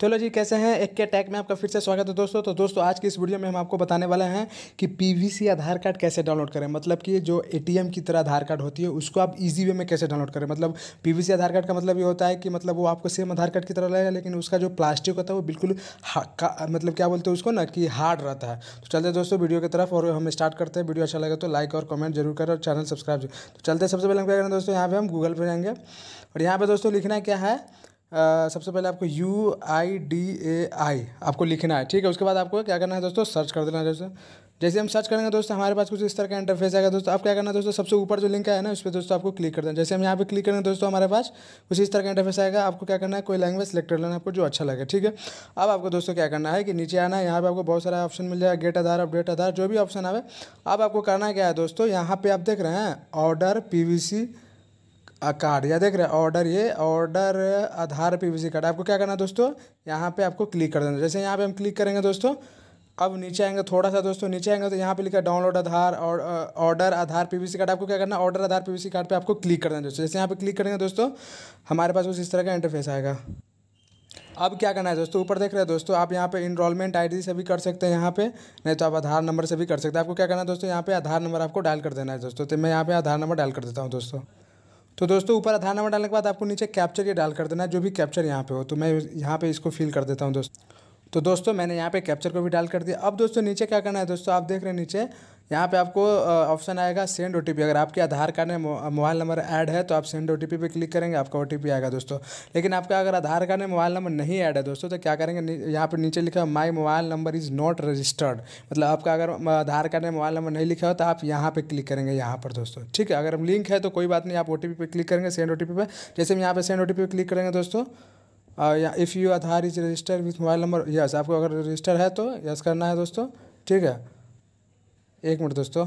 चलो जी कैसे हैं एक के टैग में आपका फिर से स्वागत है दोस्तों तो दोस्तों आज की इस वीडियो में हम आपको बताने वाले हैं कि पीवीसी आधार कार्ड कैसे डाउनलोड करें मतलब कि जो एटीएम की तरह आधार कार्ड होती है उसको आप इजी वे में कैसे डाउनलोड करें मतलब पीवीसी आधार कार्ड का मतलब ये होता है कि मतलब वो आपको सेम आधार कार्ड की तरह लगेगा लेकिन उसका जो प्लास्टिक होता है वो बिल्कुल मतलब क्या बोलते हैं उसको ना कि हार्ड रहता है तो चलते दोस्तों वीडियो की तरफ और हम स्टार्ट करते हैं वीडियो अच्छा लगे तो लाइक और कमेंट जरूर करें और चैनल सब्सक्राइब तो चलते सबसे पहले हम क्या करें दोस्तों यहाँ पर हम गूगल पर जाएंगे और यहाँ पर दोस्तों लिखना क्या है सबसे पहले आपको यू आई डी ए आई आपको लिखना है ठीक है उसके बाद आपको क्या करना है दोस्तों सर्च कर देना है दोस्तों जैसे हम सर्च करेंगे दोस्तों हमारे पास कुछ इस तरह का इंटरफेस आएगा दोस्तों आप क्या करना है दोस्तों सबसे ऊपर जो लिंक है ना उस पर दोस्तों आपको क्लिक कर देना जैसे हम यहाँ पे क्लिक करेंगे दोस्तों हमारे पास कुछ इस तरह का इंटरफेस आएगा आपको क्या करना है कोई लैंग्वेज सेलेक्ट कर लेना आपको जो अच्छा लगे ठीक है अब आपको दोस्तों क्या करना है कि नीचे आना है यहाँ पर आपको बहुत सारा ऑप्शन मिल जाएगा गेट आधार अपडेट आधार जो भी ऑप्शन आवे अब आपको करना क्या है दोस्तों यहाँ पर आप देख रहे हैं ऑर्डर पी कार्ड या देख रहे हैं ऑर्डर ये order Aadhaar P V card आपको क्या करना है दोस्तों यहाँ पे आपको क्लिक कर देना जैसे यहाँ पे हम क्लिक करेंगे दोस्तों अब नीचे आएंगे थोड़ा सा दोस्तों नीचे आएंगे तो यहाँ पे लिखा डाउनलोड आधार और ऑर्डर आधार पीवीसी कार्ड आपको क्या करना ऑर्डर आधार पीवीसी कार्ड पे आपको क्लिक कर देना दोस्तों जैसे यहाँ पे क्लिक करेंगे दोस्तों हमारे पास उस इस तरह का इंटरफेस आएगा अब क्या करना है दोस्तों ऊपर देख रहे हैं दोस्तों आप यहाँ पे इनरोलमेंट आईडी से भी कर सकते हैं यहाँ पे नहीं तो आप आधार नंबर से भी कर सकते हैं आपको क्या करना है दोस्तों यहाँ पे आधार नंबर आपको डायल कर देना है दोस्तों तो मैं यहाँ पे आधार नंबर डायल कर देता हूँ दोस्तों तो दोस्तों ऊपर आधार नंबर डालने के बाद आपको नीचे कैप्चर ये डाल कर देना है जो भी कैप्चर यहाँ पे हो तो मैं यहाँ पे इसको फिल कर देता हूँ दोस्तों तो दोस्तों मैंने यहाँ पे कैप्चर को भी डाल कर दिया अब दोस्तों नीचे क्या करना है दोस्तों आप देख रहे हैं नीचे यहाँ पे आपको ऑप्शन आएगा सेंड ओ अगर आपके आधार कार्ड में मोबाइल नंबर ऐड है तो आप सेंड ओ पे क्लिक करेंगे आपका ओ आएगा दोस्तों लेकिन आपका अगर आधार कार्ड में मोबाइल नंबर नहीं ऐड है दोस्तों तो क्या करेंगे यहाँ पर नीचे लिखा है my mobile number is not registered मतलब आपका अगर आधार कार्ड में मोबाइल नंबर नहीं लिखा हो तो आप यहाँ पर क्लिक करेंगे यहाँ पर दोस्तों ठीक है अगर हम लिंक है तो कोई बात नहीं आप ओ पे क्लिक करेंगे सेंड ओ पे जैसे हम यहाँ पर सेंड ओ पे क्लिक करेंगे दोस्तों या if you Aadhaar is register with mobile number yes आपको अगर रजिस्टर है तो यस करना है दोस्तों ठीक है एक मिनट दोस्तों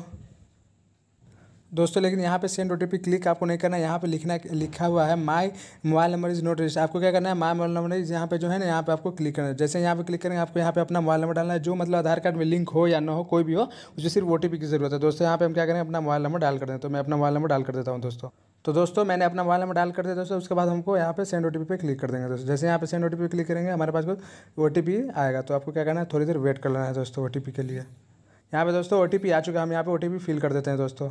दोस्तों लेकिन यहाँ पे सेंड ओ क्लिक आपको नहीं करना है यहाँ पे लिखना लिखा हुआ है my mobile number is not register आपको क्या करना है माय मोबाइल नंबर इज यहाँ पे जो है ना यहाँ पे आपको क्लिक करना है जैसे यहाँ पे क्लिक करेंगे आपको यहाँ पे अपना मोबाइल नंबर डालना है जो मतलब आधार कार्ड में लिंक हो या ना हो कोई भी हो उसे सिर्फ ओ की ज़रूरत है दोस्तों यहाँ पे हम क्या करें अपना मोबाइल नंबर डाल कर दें तो मैं अपना मोबाइल नंबर डाल कर देता हूँ दोस्तों तो दोस्तों मैंने अपना मोबाइल नंबर डाल कर दिया दोस्तों उसके बाद हमको यहाँ पे सेंड ओ पे क्लिक कर देंगे दोस्तों जैसे यहाँ पे सेंड ओ पे क्लिक करेंगे हमारे पास कुछ ओ आएगा तो आपको क्या करना है थोड़ी देर वेट कर लेना है दोस्तों ओ के लिए यहाँ पे दोस्तों ओ आ चुका है हम यहाँ पे ओ फिल कर देते हैं दोस्तों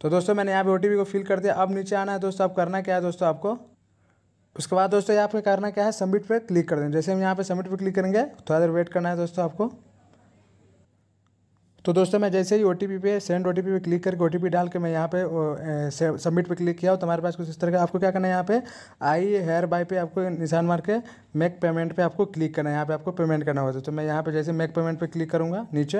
तो दोस्तों मैंने यहाँ पे ओ को फिल कर दिया अब नीचे आना है दोस्तों अब करना क्या है दोस्तों आपको उसके बाद दोस्तों यहाँ पे करना क्या है सबमिट पे क्लिक कर दें जैसे हम यहाँ पे सबमिट पे क्लिक करेंगे थोड़ा देर वेट करना है दोस्तों आपको तो दोस्तों मैं जैसे ही ओ टी पी पे सेंड ओ टी पी पे क्लिक करके ओ टी पी डाल के मैं यहाँ पे सबमिट पे क्लिक किया और तुम्हारे पास कुछ इस तरह का आपको क्या करना है यहाँ पे आई हेयर बाय पे आपको निशान मार के मेक पेमेंट पे आपको क्लिक करना है यहाँ पे आपको पेमेंट करना होता है तो मैं यहाँ पे जैसे मेक पेमेंट पे क्लिक करूँगा नीचे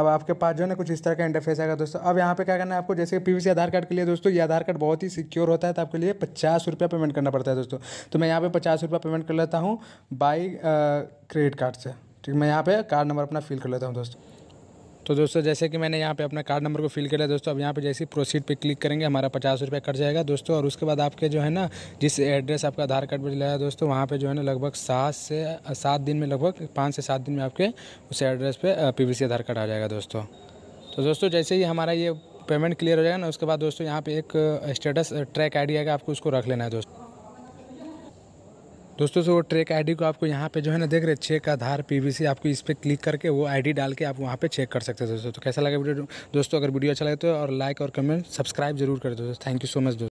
अब आपके पास जो है ना कुछ इस तरह का इंटरफेस आएगा दोस्तों अब यहाँ पे क्या करना है आपको जैसे पी आधार कार्ड के लिए दोस्तों ये आधार कार्ड बहुत ही सिक्योर होता है तो आपके लिए पचास रुपया पेमेंट करना पड़ता है दोस्तों तो मैं यहाँ पे पचास रुपया पेमेंट कर लेता हूँ बाई क्रेडिट कार्ड से ठीक मैं यहाँ पे कार्ड नंबर अपना फिल कर लेता हूँ दोस्तों तो दोस्तों जैसे कि मैंने यहाँ पे अपना कार्ड नंबर को फिल लिया दोस्तों अब यहाँ पे जैसे प्रोसीड पे क्लिक करेंगे हमारा पचास रुपये कट जाएगा दोस्तों और उसके बाद आपके जो है ना जिस एड्रेस आपका आधार कार्ड पर है दोस्तों वहाँ पे जो है ना लगभग सात से सात दिन में लगभग पाँच से सात दिन में आपके उस एड्रेस पर पी आधार कार्ड आ जाएगा दोस्तों तो दोस्तों जैसे ही हमारा ये पेमेंट क्लियर हो जाएगा ना उसके बाद दोस्तों यहाँ पे एक स्टेटस ट्रैक आईडी आएगा आपको उसको रख लेना है दोस्तों दोस्तों सो वो ट्रैक आईडी को आपको यहाँ पे जो है ना देख रहे चेक आधार पीवीसी आपको इस पर क्लिक करके वो आईडी डाल के आप वहाँ पे चेक कर सकते हैं दोस्तों तो कैसा लगा वीडियो दोस्तों अगर वीडियो अच्छा लगे तो और लाइक और कमेंट सब्सक्राइब जरूर कर दो थैंक यू सो मच दोस्तों